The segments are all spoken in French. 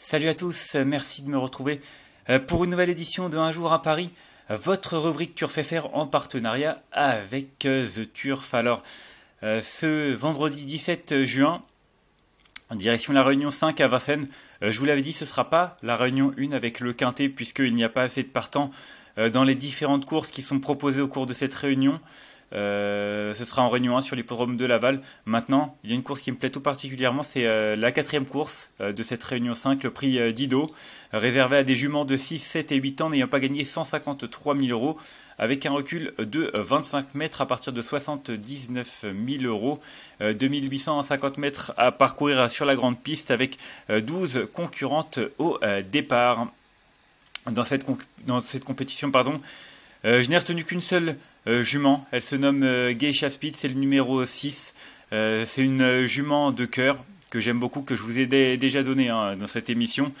Salut à tous, merci de me retrouver euh, pour une nouvelle édition de Un jour à Paris, votre rubrique Turf en partenariat avec euh, The Turf. Alors, euh, ce vendredi 17 juin, en direction de la Réunion 5 à Vincennes, je vous l'avais dit, ce ne sera pas la Réunion 1 avec le Quintet, puisqu'il n'y a pas assez de partants dans les différentes courses qui sont proposées au cours de cette réunion. Euh, ce sera en Réunion 1 sur l'hippodrome de Laval. Maintenant, il y a une course qui me plaît tout particulièrement, c'est euh, la quatrième course euh, de cette Réunion 5, le prix Dido, réservé à des juments de 6, 7 et 8 ans n'ayant pas gagné 153 000 euros, avec un recul de 25 mètres à partir de 79 000 euros, 2850 mètres à parcourir sur la grande piste avec 12 concurrentes au départ. Dans cette, dans cette compétition, pardon, euh, je n'ai retenu qu'une seule euh, jument. Elle se nomme euh, Geisha Speed, c'est le numéro 6. c'est une jument de cœur que j'aime beaucoup, que je vous ai déjà donnée hein, dans cette émission.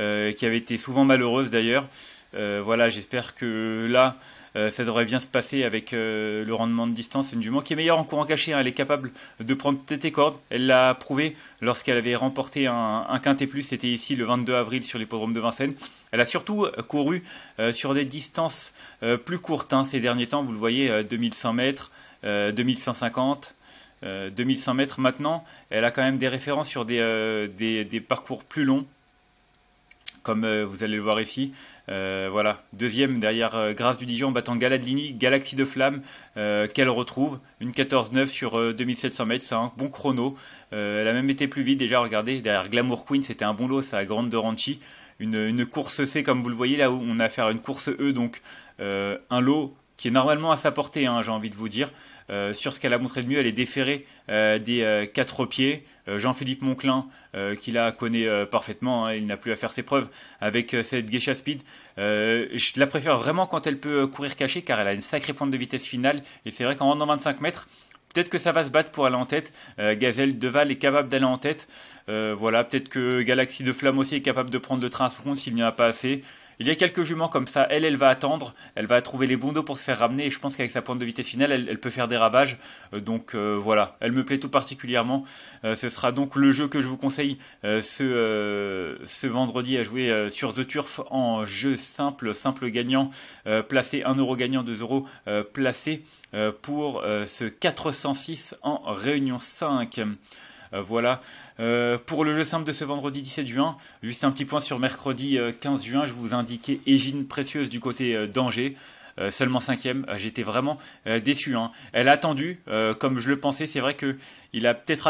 Euh, qui avait été souvent malheureuse d'ailleurs. Euh, voilà, j'espère que là, euh, ça devrait bien se passer avec le rendement de distance. C'est une jument qui est meilleure en courant caché. Hein. Elle est capable de prendre tête et corde. Elle l'a prouvé lorsqu'elle avait remporté un, quintet plus. C'était ici le 22 avril sur l'hippodrome de Vincennes. Elle a surtout couru sur des distances plus courtes hein, ces derniers temps. Vous le voyez, 2100 mètres, 2150. 2100 mètres maintenant, elle a quand même des références sur des, des parcours plus longs, comme euh, vous allez le voir ici. Euh, voilà, deuxième derrière euh, Grâce du Dijon battant Galadini, Galaxy de Flamme, qu'elle retrouve, une 14-9 sur 2700 mètres, c'est un bon chrono. elle a même été plus vite déjà, regardez, derrière Glamour Queen, c'était un bon lot, ça, Grande Doranchi, Une, course C comme vous le voyez là où on a affaire à une course E donc un lot qui est normalement à sa portée, hein, j'ai envie de vous dire. Euh, sur ce qu'elle a montré de mieux, elle est déférée euh, des euh, quatre pieds. Jean-Philippe Monclin, qui la connaît parfaitement, hein, il n'a plus à faire ses preuves avec cette Geisha Speed. je la préfère vraiment quand elle peut courir cachée, car elle a une sacrée pointe de vitesse finale. Et c'est vrai qu'en rendant 25 mètres, Peut-être que ça va se battre pour aller en tête. Gazelle Deval est capable d'aller en tête. voilà, peut-être que Galaxy de Flamme aussi est capable de prendre le train à front s'il n'y en a pas assez. Il y a quelques juments comme ça. Elle, elle va attendre. Elle va trouver les bons dos pour se faire ramener. Et je pense qu'avec sa pointe de vitesse finale, elle, peut faire des ravages. Euh, donc euh, voilà, elle me plaît tout particulièrement. Euh, ce sera donc le jeu que je vous conseille ce, ce vendredi à jouer sur The Turf en jeu simple, simple gagnant, placé un euro gagnant, 2€ euros placé pour ce 406 en réunion 5. Euh, voilà euh, pour le jeu simple de ce vendredi 17 juin. Juste un petit point sur mercredi 15 euh, juin, je vous indiquais Égine Précieuse du côté d'Angers. seulement cinquième. ème J'étais vraiment déçu. Hein. Elle a attendu, comme je le pensais. C'est vrai que il a peut-être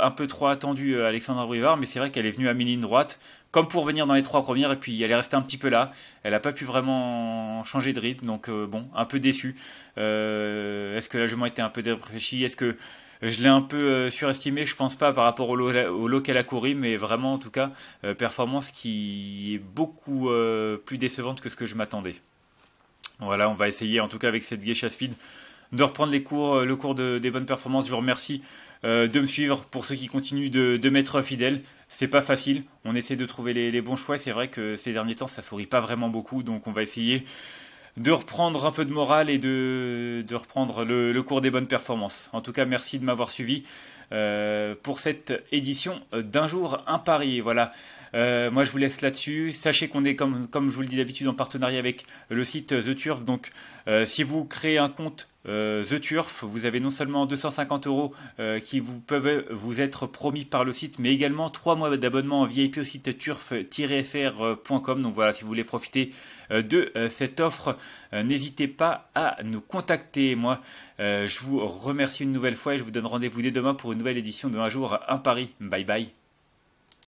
un peu, trop attendu Alexandra Brivard, mais c'est vrai qu'elle est venue à mi-ligne droite, comme pour venir dans les trois premières, et puis elle est restée un petit peu là. Elle n'a pas pu vraiment changer de rythme, donc bon, un peu déçu. Est-ce que m'en était un peu déprécié, Est-ce que je l'ai un peu euh, surestimé, je pense pas par rapport au local à qu'elle a mais vraiment en tout cas, euh, performance qui est beaucoup euh, plus décevante que ce que je m'attendais. Voilà, on va essayer en tout cas avec cette geisha speed de reprendre les cours, le cours des bonnes performances. Je vous remercie de me suivre pour ceux qui continuent de, m'être fidèles. C'est pas facile. On essaie de trouver les, les bons choix. C'est vrai que ces derniers temps, ça sourit pas vraiment beaucoup. Donc on va essayer de reprendre un peu de morale et de, reprendre le, cours des bonnes performances. En tout cas, merci de m'avoir suivi euh, pour cette édition d'un jour un pari. Voilà. Euh, moi, je vous laisse là-dessus. Sachez qu'on est, comme, comme je vous le dis d'habitude, en partenariat avec le site The Turf. Donc, euh, si vous créez un compte euh, The Turf, vous avez non seulement 250 euros euh, qui vous peuvent vous être promis par le site, mais également 3 mois d'abonnement VIP au site turf-fr.com. Donc voilà, si vous voulez profiter euh, de cette offre, n'hésitez pas à nous contacter. Moi, je vous remercie une nouvelle fois et je vous donne rendez-vous dès demain pour une nouvelle édition de Un jour, un Paris. Bye bye.